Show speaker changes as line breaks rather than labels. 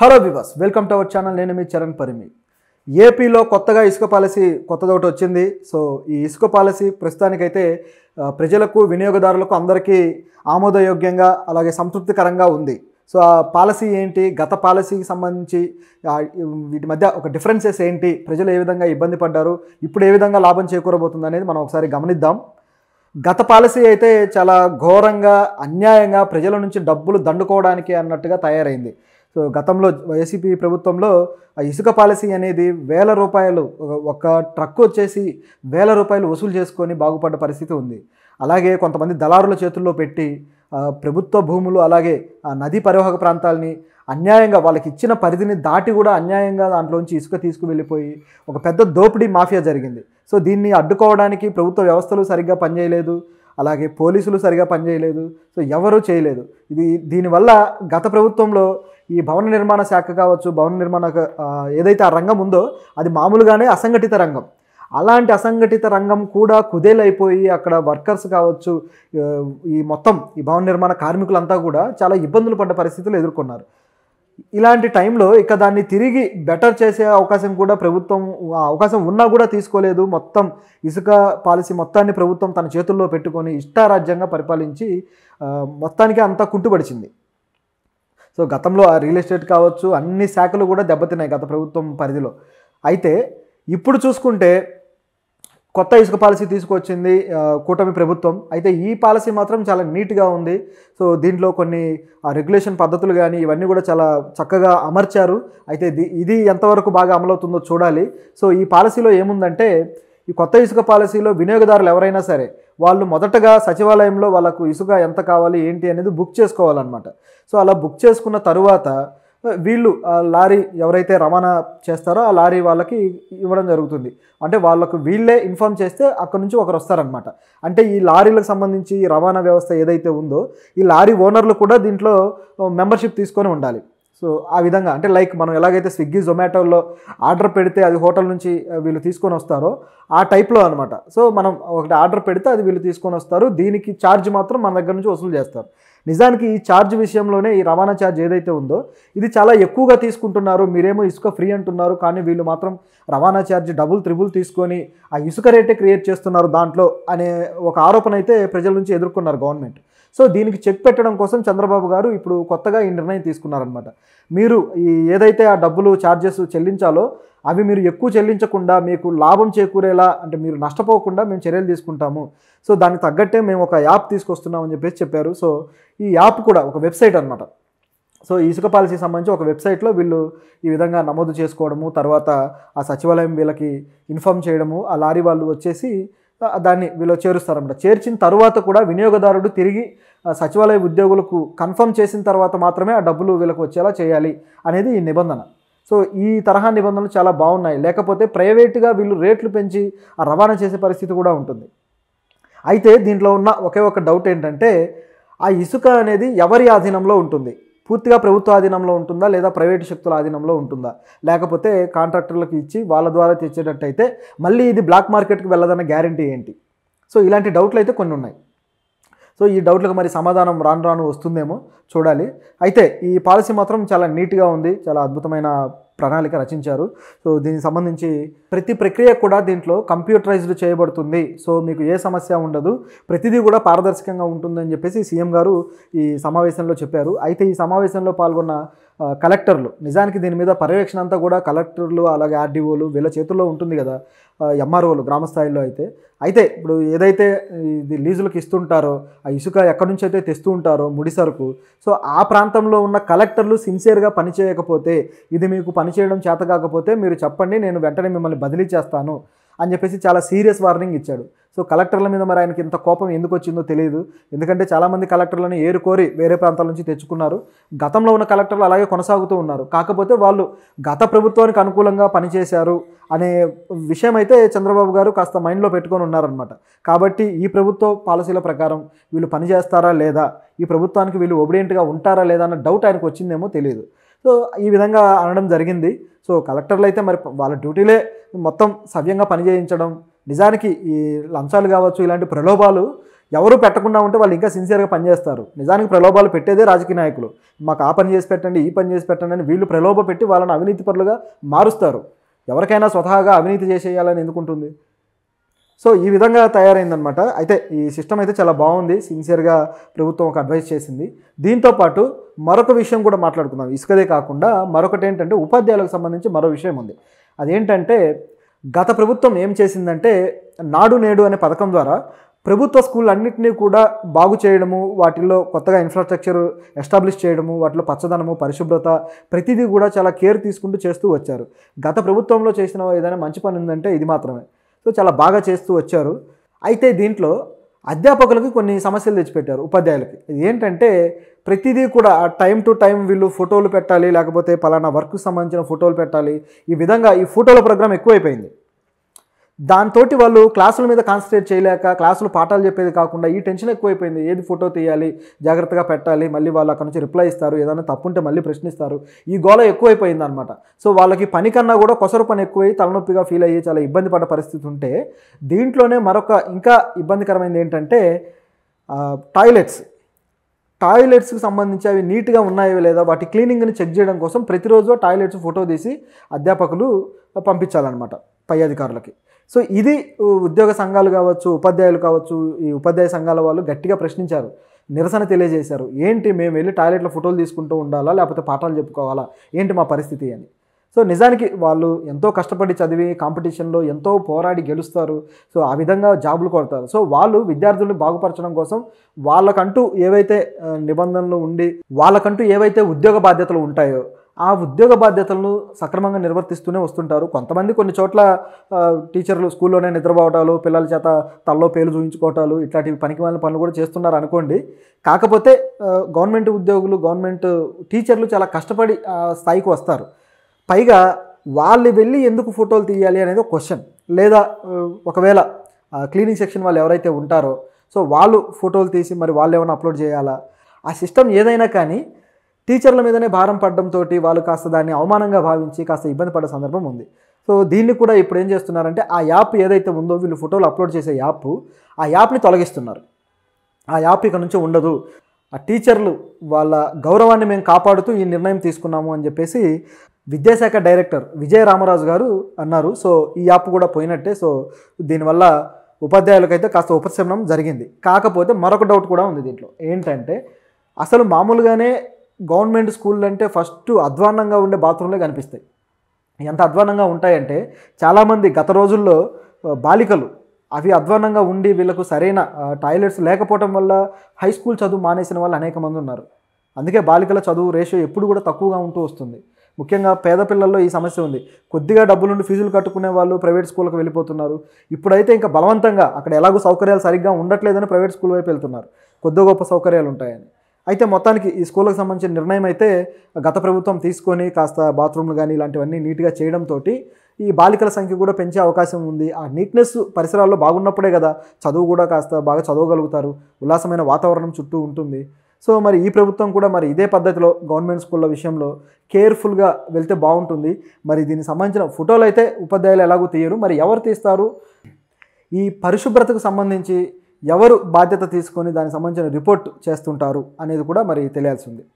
hello viewers welcome to our channel నేను మీ చరణ్ పరిమి ఏపీలో కొత్తగా ఇసుక పాలసీ కొత్తది ఒకటి వచ్చింది సో ఈ ఇసుక పాలసీ ప్రస్తుతానికైతే ప్రజలకు వినియోగదారులకు అందరికీ ఆమోదయోగ్యంగా అలాగే సంతృప్తికరంగా ఉంది సో ఆ పాలసీ ఏంటి గత పాలసీకి సంబంధించి వీటి మధ్య ఒక డిఫరెన్సెస్ ఏంటి ప్రజలు ఏ విధంగా ఇబ్బంది పడ్డారు ఇప్పుడు ఏ విధంగా లాభం చేకూరబోతుంది అనేది మనం ఒకసారి గమనిద్దాం గత పాలసీ అయితే చాలా ఘోరంగా అన్యాయంగా ప్రజల నుంచి డబ్బులు దండుకోవడానికి అన్నట్టుగా తయారైంది సో గతంలో వైసీపీ ప్రభుత్వంలో ఇసుక పాలసీ అనేది వేల రూపాయలు ఒక ట్రక్ వచ్చేసి వేల రూపాయలు వసూలు చేసుకొని బాగుపడ్డ పరిస్థితి ఉంది అలాగే కొంతమంది దళారుల చేతుల్లో పెట్టి ప్రభుత్వ భూములు అలాగే ఆ నదీ పరివాహక ప్రాంతాలని అన్యాయంగా వాళ్ళకి ఇచ్చిన పరిధిని దాటి కూడా అన్యాయంగా దాంట్లోంచి ఇసుక తీసుకువెళ్ళిపోయి ఒక పెద్ద దోపిడీ మాఫియా జరిగింది సో దీన్ని అడ్డుకోవడానికి ప్రభుత్వ వ్యవస్థలు సరిగ్గా పనిచేయలేదు అలాగే పోలీసులు సరిగా పనిచేయలేదు సో ఎవరూ చేయలేదు ఇది దీనివల్ల గత ప్రభుత్వంలో ఈ భవన నిర్మాణ శాఖ కావచ్చు భవన నిర్మాణ ఏదైతే ఆ రంగం ఉందో అది మామూలుగానే అసంఘటిత రంగం అలాంటి అసంఘటిత రంగం కూడా కుదేలైపోయి అక్కడ వర్కర్స్ కావచ్చు ఈ మొత్తం ఈ భవన నిర్మాణ కార్మికులంతా కూడా చాలా ఇబ్బందులు పడ్డ పరిస్థితులు ఎదుర్కొన్నారు ఇలాంటి టైంలో ఇక దాన్ని తిరిగి బెటర్ చేసే అవకాశం కూడా ప్రభుత్వం అవకాశం ఉన్నా కూడా తీసుకోలేదు మొత్తం ఇసుక పాలసీ మొత్తాన్ని ప్రభుత్వం తన చేతుల్లో పెట్టుకొని ఇష్టారాజ్యంగా పరిపాలించి మొత్తానికి అంతా కుంటుపడిచింది సో గతంలో ఆ రియల్ ఎస్టేట్ కావచ్చు అన్ని శాఖలు కూడా దెబ్బతిన్నాయి గత ప్రభుత్వం పరిధిలో అయితే ఇప్పుడు చూసుకుంటే కొత్త ఇసుక పాలసీ తీసుకొచ్చింది కూటమి ప్రభుత్వం అయితే ఈ పాలసీ మాత్రం చాలా నీట్గా ఉంది సో దీంట్లో కొన్ని రెగ్యులేషన్ పద్ధతులు కానీ ఇవన్నీ కూడా చాలా చక్కగా అమర్చారు అయితే ఇది ఎంతవరకు బాగా అమలవుతుందో చూడాలి సో ఈ పాలసీలో ఏముందంటే ఈ కొత్త ఇసుక పాలసీలో వినియోగదారులు ఎవరైనా సరే వాళ్ళు మొదటగా సచివాలయంలో వాళ్ళకు ఇసుక ఎంత కావాలి ఏంటి అనేది బుక్ చేసుకోవాలన్నమాట సో అలా బుక్ చేసుకున్న తరువాత వీళ్ళు లారీ ఎవరైతే రవాణా చేస్తారో ఆ లారీ వాళ్ళకి ఇవ్వడం జరుగుతుంది అంటే వాళ్ళకు వీళ్ళే ఇన్ఫామ్ చేస్తే అక్కడ నుంచి ఒకరు వస్తారనమాట అంటే ఈ లారీలకు సంబంధించి రవాణా వ్యవస్థ ఏదైతే ఉందో ఈ లారీ ఓనర్లు కూడా దీంట్లో మెంబర్షిప్ తీసుకొని ఉండాలి సో ఆ విధంగా అంటే లైక్ మనం ఎలాగైతే స్విగ్గీ జొమాటోలో ఆర్డర్ పెడితే అది హోటల్ నుంచి వీళ్ళు తీసుకొని వస్తారో ఆ టైప్లో అనమాట సో మనం ఒకటి ఆర్డర్ పెడితే అది వీళ్ళు తీసుకొని వస్తారు దీనికి ఛార్జ్ మాత్రం మన దగ్గర నుంచి వసూలు చేస్తారు నిజానికి ఈ ఛార్జ్ విషయంలోనే ఈ రవాణా ఛార్జ్ ఏదైతే ఉందో ఇది చాలా ఎక్కువగా తీసుకుంటున్నారు మీరేమో ఇసుక ఫ్రీ అంటున్నారు కానీ వీళ్ళు మాత్రం రవాణా ఛార్జ్ డబుల్ త్రిబుల్ తీసుకొని ఆ ఇసుక రేటే క్రియేట్ చేస్తున్నారు దాంట్లో అనే ఒక ఆరోపణ అయితే ప్రజల నుంచి ఎదుర్కొన్నారు గవర్నమెంట్ సో దీనికి చెక్ పెట్టడం కోసం చంద్రబాబు గారు ఇప్పుడు కొత్తగా ఈ నిర్ణయం తీసుకున్నారనమాట మీరు ఈ ఏదైతే ఆ డబ్బులు ఛార్జెస్ చెల్లించాలో అవి మీరు ఎక్కువ చెల్లించకుండా మీకు లాభం చేకూరేలా అంటే మీరు నష్టపోకుండా మేము చర్యలు తీసుకుంటాము సో దానికి తగ్గట్టే మేము ఒక యాప్ తీసుకొస్తున్నామని చెప్పేసి చెప్పారు సో ఈ యాప్ కూడా ఒక వెబ్సైట్ అనమాట సో ఇసుక పాలసీ సంబంధించి ఒక వెబ్సైట్లో వీళ్ళు ఈ విధంగా నమోదు చేసుకోవడము తర్వాత ఆ సచివాలయం వీళ్ళకి ఇన్ఫామ్ చేయడము ఆ లారీ వాళ్ళు వచ్చేసి దాన్ని వీళ్ళు చేరుస్తారన్నమాట చేర్చిన తర్వాత కూడా వినియోగదారుడు తిరిగి సచివాలయ ఉద్యోగులకు కన్ఫర్మ్ చేసిన తర్వాత మాత్రమే ఆ డబ్బులు వీళ్ళకు వచ్చేలా చేయాలి అనేది ఈ నిబంధన సో ఈ తరహా నిబంధనలు చాలా బాగున్నాయి లేకపోతే ప్రైవేట్గా వీళ్ళు రేట్లు పెంచి రవాణా చేసే పరిస్థితి కూడా ఉంటుంది అయితే దీంట్లో ఉన్న ఒకే ఒక డౌట్ ఏంటంటే ఆ ఇసుక అనేది ఎవరి ఆధీనంలో ఉంటుంది పూర్తిగా ప్రభుత్వ ఆధీనంలో ఉంటుందా లేదా ప్రైవేటు శక్తుల ఆధీనంలో ఉంటుందా లేకపోతే కాంట్రాక్టర్లకు ఇచ్చి వాళ్ళ ద్వారా తెచ్చేటట్టయితే మళ్ళీ ఇది బ్లాక్ మార్కెట్కి వెళ్ళదన్న గ్యారంటీ ఏంటి సో ఇలాంటి డౌట్లు అయితే కొన్ని ఉన్నాయి సో ఈ డౌట్లకు మరి సమాధానం రాను రాను వస్తుందేమో చూడాలి అయితే ఈ పాలసీ మాత్రం చాలా నీట్గా ఉంది చాలా అద్భుతమైన ప్రణాళిక రచించారు సో దీనికి సంబంధించి ప్రతి ప్రక్రియ కూడా దీంట్లో కంప్యూటరైజ్డ్ చేయబడుతుంది సో మీకు ఏ సమస్య ఉండదు ప్రతిదీ కూడా పారదర్శకంగా ఉంటుందని చెప్పేసి సీఎం గారు ఈ సమావేశంలో చెప్పారు అయితే ఈ సమావేశంలో పాల్గొన్న కలెక్టర్లు నిజానికి దీని మీద పర్యవేక్షణ అంతా కూడా కలెక్టర్లు అలాగే ఆర్డీఓలు వీళ్ళ చేతుల్లో ఉంటుంది కదా ఎంఆర్ఓలు గ్రామస్థాయిలో అయితే అయితే ఇప్పుడు ఏదైతే ఇది లీజులకు ఇస్తుంటారో ఆ ఇసుక ఎక్కడి నుంచి అయితే తెస్తూ ఉంటారో ముడి సరుకు సో ఆ ప్రాంతంలో ఉన్న కలెక్టర్లు సిన్సియర్గా పనిచేయకపోతే ఇది మీకు పనిచేయడం చేత కాకపోతే మీరు చెప్పండి నేను వెంటనే మిమ్మల్ని బదిలీ చేస్తాను అని చెప్పేసి చాలా సీరియస్ వార్నింగ్ ఇచ్చాడు సో కలెక్టర్ల మీద మరి ఆయనకి ఇంత కోపం ఎందుకు వచ్చిందో తెలియదు ఎందుకంటే చాలామంది కలెక్టర్లను ఏరుకోరి వేరే ప్రాంతాల నుంచి తెచ్చుకున్నారు గతంలో ఉన్న కలెక్టర్లు అలాగే కొనసాగుతూ ఉన్నారు కాకపోతే వాళ్ళు గత ప్రభుత్వానికి అనుకూలంగా పనిచేశారు అనే విషయం అయితే చంద్రబాబు గారు కాస్త మైండ్లో పెట్టుకొని ఉన్నారనమాట కాబట్టి ఈ ప్రభుత్వ పాలసీల ప్రకారం వీళ్ళు పనిచేస్తారా లేదా ఈ ప్రభుత్వానికి వీళ్ళు ఒబిడియంట్గా ఉంటారా లేదా అన్న డౌట్ ఆయనకు వచ్చిందేమో తెలియదు సో ఈ విధంగా అనడం జరిగింది సో కలెక్టర్లు అయితే మరి వాళ్ళ డ్యూటీలే మొత్తం సవ్యంగా పనిచేయించడం నిజానికి ఈ లంచాలు కావచ్చు ఇలాంటి ప్రలోభాలు ఎవరు పెట్టకుండా ఉంటే వాళ్ళు ఇంకా సిన్సియర్గా పనిచేస్తారు నిజానికి ప్రలోభాలు పెట్టేదే రాజకీయ నాయకులు మాకు ఆ పని చేసి పెట్టండి ఈ పని చేసి పెట్టండి అని వీళ్ళు ప్రలోభ పెట్టి వాళ్ళని అవినీతి పరులుగా మారుస్తారు ఎవరికైనా స్వతహాగా అవినీతి చేసేయాలని ఎందుకుంటుంది సో ఈ విధంగా తయారైందనమాట అయితే ఈ సిస్టమ్ అయితే చాలా బాగుంది సిన్సియర్గా ప్రభుత్వం ఒక అడ్వైస్ చేసింది దీంతో పాటు మరొక విషయం కూడా మాట్లాడుకుందాం ఇసుకదే కాకుండా మరొకటి ఏంటంటే ఉపాధ్యాయులకు సంబంధించి మరో విషయం ఉంది అదేంటంటే గత ప్రభుత్వం ఏం చేసిందంటే నాడు నేడు అనే పథకం ద్వారా ప్రభుత్వ స్కూల్ అన్నింటినీ కూడా బాగు చేయడము వాటిల్లో కొత్తగా ఇన్ఫ్రాస్ట్రక్చర్ ఎస్టాబ్లిష్ చేయడము వాటిలో పచ్చదనము పరిశుభ్రత ప్రతిదీ కూడా చాలా కేర్ తీసుకుంటూ చేస్తూ వచ్చారు గత ప్రభుత్వంలో చేసిన ఏదైనా మంచి పని ఉందంటే ఇది మాత్రమే సో చాలా బాగా చేస్తూ వచ్చారు అయితే దీంట్లో అధ్యాపకులకి కొన్ని సమస్యలు తెచ్చిపెట్టారు ఉపాధ్యాయులకి ఏంటంటే ప్రతిదీ కూడా టైం టు టైం వీళ్ళు ఫోటోలు పెట్టాలి లేకపోతే పలానా వర్క్ సంబంధించిన ఫోటోలు పెట్టాలి ఈ విధంగా ఈ ఫోటోల ప్రోగ్రామ్ ఎక్కువైపోయింది దాంతో వాళ్ళు క్లాసుల మీద కాన్సన్ట్రేట్ చేయలేక క్లాసులు పాఠాలు చెప్పేది కాకుండా ఈ టెన్షన్ ఎక్కువైపోయింది ఏది ఫోటో తీయాలి జాగ్రత్తగా పెట్టాలి మళ్ళీ వాళ్ళు అక్కడ నుంచి రిప్లై ఇస్తారు ఏదైనా తప్పుంటే మళ్ళీ ప్రశ్నిస్తారు ఈ గోళ ఎక్కువైపోయింది అనమాట సో వాళ్ళకి పని కన్నా కూడా కొసరు పని ఎక్కువై తలనొప్పిగా ఫీల్ అయ్యి చాలా ఇబ్బంది పడ్డ పరిస్థితి ఉంటే దీంట్లోనే మరొక ఇంకా ఇబ్బందికరమైనది ఏంటంటే టాయిలెట్స్ టాయిలెట్స్కి సంబంధించి అవి నీట్గా ఉన్నాయో లేదా వాటి క్లీనింగ్ని చెక్ చేయడం కోసం ప్రతిరోజు టాయిలెట్స్ ఫోటో తీసి అధ్యాపకులు పంపించాలన్నమాట పై అధికారులకి సో ఇది ఉద్యోగ సంఘాలు కావచ్చు ఉపాధ్యాయులు కావచ్చు ఈ ఉపాధ్యాయ సంఘాల వాళ్ళు గట్టిగా ప్రశ్నించారు నిరసన తెలియజేశారు ఏంటి మేము వెళ్ళి టాయిలెట్లో ఫోటోలు తీసుకుంటూ ఉండాలా లేకపోతే పాఠాలు చెప్పుకోవాలా ఏంటి మా పరిస్థితి అని సో నిజానికి వాళ్ళు ఎంతో కష్టపడి చదివి కాంపిటీషన్లో ఎంతో పోరాడి గెలుస్తారు సో ఆ విధంగా జాబులు కొడతారు సో వాళ్ళు విద్యార్థులను బాగుపరచడం కోసం వాళ్ళకంటూ ఏవైతే నిబంధనలు ఉండి వాళ్ళకంటూ ఏవైతే ఉద్యోగ బాధ్యతలు ఉంటాయో ఆ ఉద్యోగ బాధ్యతలను సక్రమంగా నిర్వర్తిస్తూనే వస్తుంటారు కొంతమంది కొన్ని చోట్ల టీచర్లు స్కూల్లోనే నిద్రపోవటాలు పిల్లల చేత తల్లో పేలు చూయించుకోవటాలు ఇట్లాంటివి పనికి వాళ్ళ పనులు కూడా చేస్తున్నారు అనుకోండి కాకపోతే గవర్నమెంట్ ఉద్యోగులు గవర్నమెంట్ టీచర్లు చాలా కష్టపడి స్థాయికి వస్తారు పైగా వాళ్ళు వెళ్ళి ఎందుకు ఫోటోలు తీయాలి అనేది క్వశ్చన్ లేదా ఒకవేళ క్లీనింగ్ సెక్షన్ వాళ్ళు ఎవరైతే ఉంటారో సో వాళ్ళు ఫోటోలు తీసి మరి వాళ్ళు ఏమైనా అప్లోడ్ చేయాలా ఆ సిస్టమ్ ఏదైనా కానీ టీచర్ల మీదనే భారం పడడంతో వాళ్ళు కాస్త దాన్ని అవమానంగా భావించి కాస్త ఇబ్బంది పడే సందర్భం ఉంది సో దీన్ని కూడా ఇప్పుడు ఏం చేస్తున్నారంటే ఆ యాప్ ఏదైతే ఉందో వీళ్ళు ఫోటోలు అప్లోడ్ చేసే యాప్ ఆ యాప్ని తొలగిస్తున్నారు ఆ యాప్ ఇక నుంచి ఉండదు ఆ టీచర్లు వాళ్ళ గౌరవాన్ని మేము కాపాడుతూ ఈ నిర్ణయం తీసుకున్నాము అని చెప్పేసి విద్యాశాఖ డైరెక్టర్ విజయ రామరాజు గారు అన్నారు సో ఈ యాప్ కూడా పోయినట్టే సో దీనివల్ల ఉపాధ్యాయులకైతే కాస్త ఉపశమనం జరిగింది కాకపోతే మరొక డౌట్ కూడా ఉంది దీంట్లో ఏంటంటే అసలు మామూలుగానే గవర్నమెంట్ స్కూల్ అంటే ఫస్ట్ అధ్వాన్నంగా ఉండే బాత్రూంలే కనిపిస్తాయి ఎంత అధ్వాన్నంగా ఉంటాయంటే చాలామంది గత రోజుల్లో బాలికలు అవి అధ్వాన్నంగా ఉండి వీళ్ళకు సరైన టాయిలెట్స్ లేకపోవడం వల్ల హై స్కూల్ చదువు మానేసిన వాళ్ళు అనేక మంది ఉన్నారు అందుకే బాలికల చదువు రేషియో ఎప్పుడు కూడా తక్కువగా ఉంటూ వస్తుంది ముఖ్యంగా పేద పిల్లల్లో ఈ సమస్య ఉంది కొద్దిగా డబ్బులుండి ఫీజులు కట్టుకునే వాళ్ళు ప్రైవేట్ స్కూల్కి వెళ్ళిపోతున్నారు ఇప్పుడైతే ఇంకా బలవంతంగా అక్కడ ఎలాగో సౌకర్యాలు సరిగ్గా ఉండట్లేదని ప్రైవేట్ స్కూల్ వైపు వెళ్తున్నారు కొద్ది గొప్ప సౌకర్యాలు ఉంటాయని అయితే మొత్తానికి ఈ స్కూల్కి సంబంధించిన నిర్ణయం అయితే గత ప్రభుత్వం తీసుకొని కాస్త బాత్రూమ్లు కానీ ఇలాంటివన్నీ నీట్గా చేయడంతో ఈ బాలికల సంఖ్య కూడా పెంచే అవకాశం ఉంది ఆ నీట్నెస్ పరిసరాల్లో బాగున్నప్పుడే కదా చదువు కూడా కాస్త బాగా చదవగలుగుతారు ఉల్లాసమైన వాతావరణం చుట్టూ ఉంటుంది సో మరి ఈ ప్రభుత్వం కూడా మరి ఇదే పద్ధతిలో గవర్నమెంట్ స్కూళ్ళ విషయంలో కేర్ఫుల్గా వెళ్తే బాగుంటుంది మరి దీనికి సంబంధించిన ఫోటోలు అయితే ఉపాధ్యాయులు ఎలాగో తీయరు మరి ఎవరు తీస్తారు ఈ పరిశుభ్రతకు సంబంధించి ఎవరు బాధ్యత తీసుకొని దానికి సంబంధించిన రిపోర్ట్ చేస్తుంటారు అనేది కూడా మరి తెలియాల్సింది